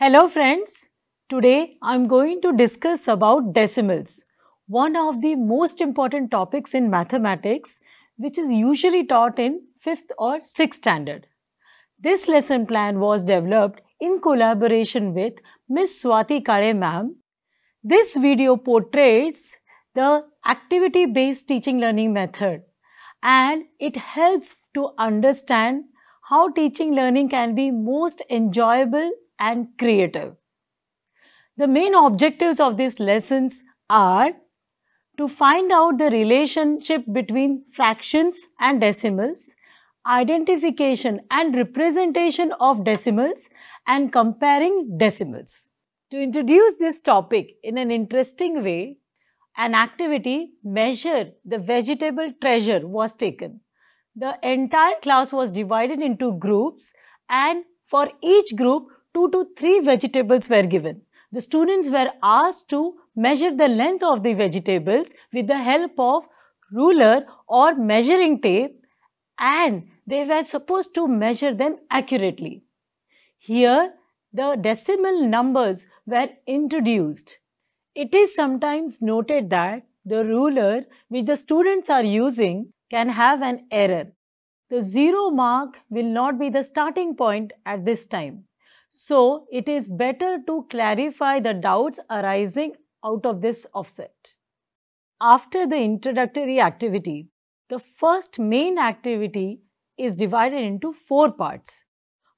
Hello friends, today I am going to discuss about decimals, one of the most important topics in mathematics which is usually taught in 5th or 6th standard. This lesson plan was developed in collaboration with Miss Swati Kare ma'am. This video portrays the activity-based teaching learning method and it helps to understand how teaching learning can be most enjoyable and creative. The main objectives of these lessons are to find out the relationship between fractions and decimals, identification and representation of decimals and comparing decimals. To introduce this topic in an interesting way, an activity measure the vegetable treasure was taken. The entire class was divided into groups and for each group two to three vegetables were given. The students were asked to measure the length of the vegetables with the help of ruler or measuring tape and they were supposed to measure them accurately. Here, the decimal numbers were introduced. It is sometimes noted that the ruler which the students are using can have an error. The zero mark will not be the starting point at this time. So it is better to clarify the doubts arising out of this offset. After the introductory activity, the first main activity is divided into four parts.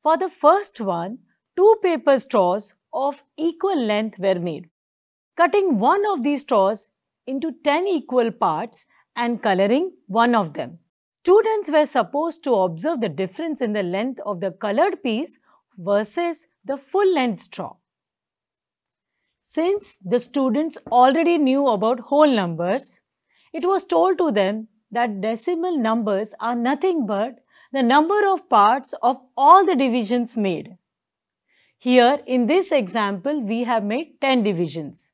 For the first one, two paper straws of equal length were made. Cutting one of these straws into 10 equal parts and coloring one of them. Students were supposed to observe the difference in the length of the colored piece versus the full length straw. Since the students already knew about whole numbers, it was told to them that decimal numbers are nothing but the number of parts of all the divisions made. Here in this example, we have made 10 divisions.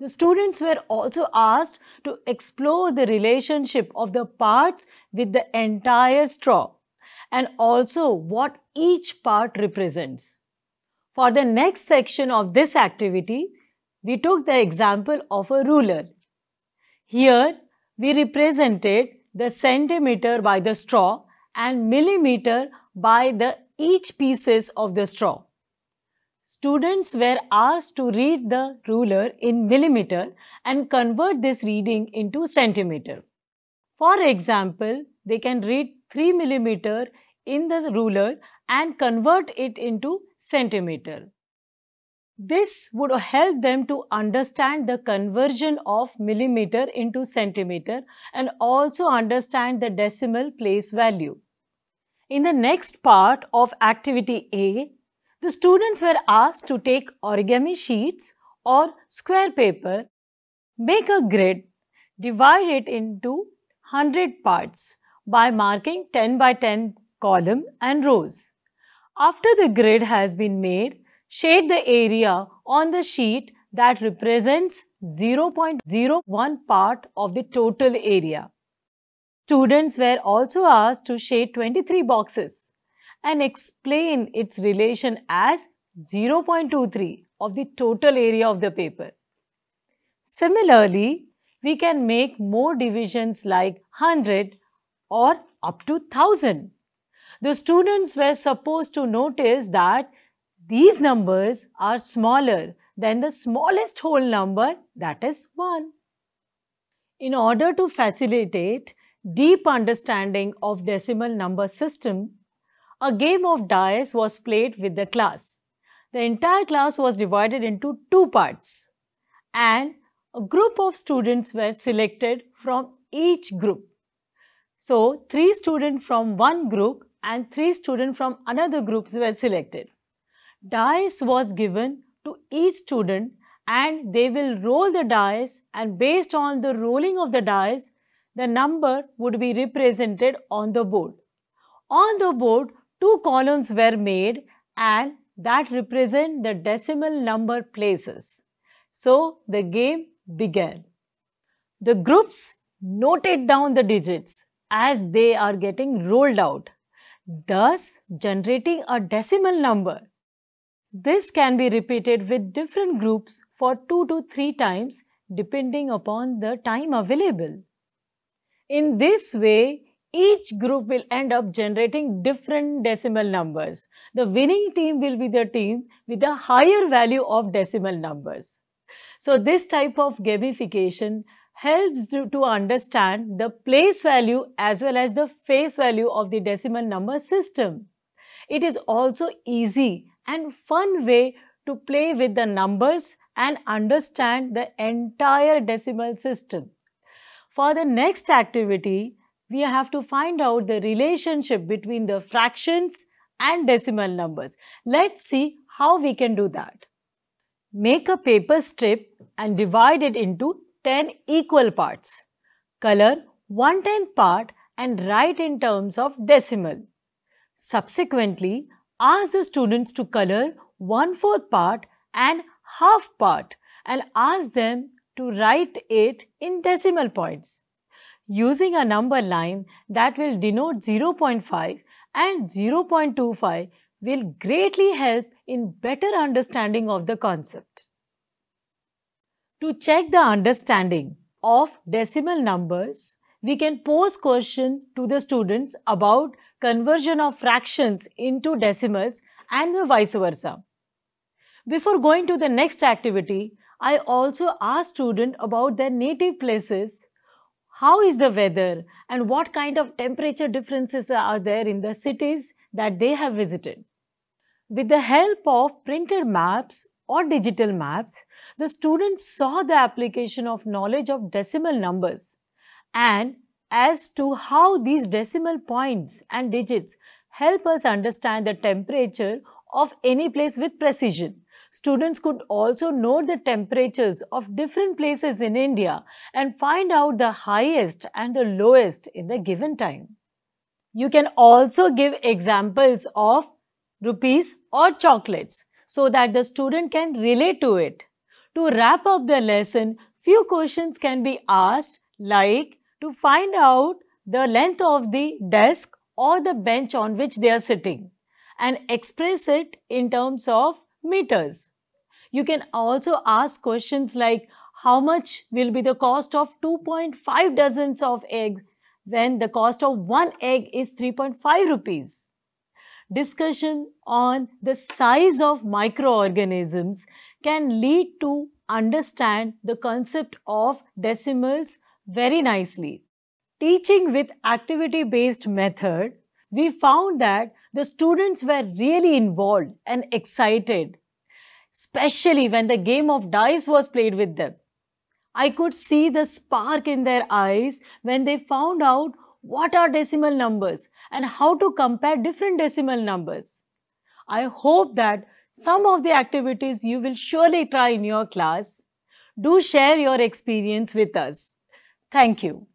The students were also asked to explore the relationship of the parts with the entire straw and also what each part represents. For the next section of this activity, we took the example of a ruler. Here, we represented the centimeter by the straw and millimeter by the each pieces of the straw. Students were asked to read the ruler in millimeter and convert this reading into centimeter. For example, they can read 3 millimeter in the ruler and convert it into centimeter. This would help them to understand the conversion of millimeter into centimeter and also understand the decimal place value. In the next part of activity A, the students were asked to take origami sheets or square paper, make a grid, divide it into 100 parts by marking 10 by 10 column and rows. After the grid has been made, shade the area on the sheet that represents 0.01 part of the total area. Students were also asked to shade 23 boxes and explain its relation as 0.23 of the total area of the paper. Similarly, we can make more divisions like 100 or up to 1000. The students were supposed to notice that these numbers are smaller than the smallest whole number that is 1. In order to facilitate deep understanding of decimal number system, a game of dice was played with the class. The entire class was divided into two parts and a group of students were selected from each group. So, three students from one group and three students from another groups were selected. Dice was given to each student and they will roll the dice and based on the rolling of the dice, the number would be represented on the board. On the board, two columns were made and that represent the decimal number places. So, the game began. The groups noted down the digits as they are getting rolled out thus generating a decimal number. This can be repeated with different groups for 2 to 3 times depending upon the time available. In this way, each group will end up generating different decimal numbers. The winning team will be the team with the higher value of decimal numbers. So this type of gamification helps to, to understand the place value as well as the face value of the decimal number system. It is also easy and fun way to play with the numbers and understand the entire decimal system. For the next activity, we have to find out the relationship between the fractions and decimal numbers. Let's see how we can do that. Make a paper strip and divide it into 10 equal parts. Color 1 10th part and write in terms of decimal. Subsequently, ask the students to color 1 4th part and half part and ask them to write it in decimal points. Using a number line that will denote 0.5 and 0.25 will greatly help in better understanding of the concept. To check the understanding of decimal numbers, we can pose question to the students about conversion of fractions into decimals and the vice versa. Before going to the next activity, I also asked students about their native places, how is the weather and what kind of temperature differences are there in the cities that they have visited. With the help of printed maps, or digital maps, the students saw the application of knowledge of decimal numbers and as to how these decimal points and digits help us understand the temperature of any place with precision. Students could also know the temperatures of different places in India and find out the highest and the lowest in the given time. You can also give examples of rupees or chocolates so that the student can relate to it. To wrap up the lesson, few questions can be asked like to find out the length of the desk or the bench on which they are sitting and express it in terms of meters. You can also ask questions like how much will be the cost of 2.5 dozens of eggs when the cost of one egg is 3.5 rupees discussion on the size of microorganisms can lead to understand the concept of decimals very nicely. Teaching with activity-based method, we found that the students were really involved and excited, especially when the game of dice was played with them. I could see the spark in their eyes when they found out what are decimal numbers and how to compare different decimal numbers. I hope that some of the activities you will surely try in your class. Do share your experience with us. Thank you.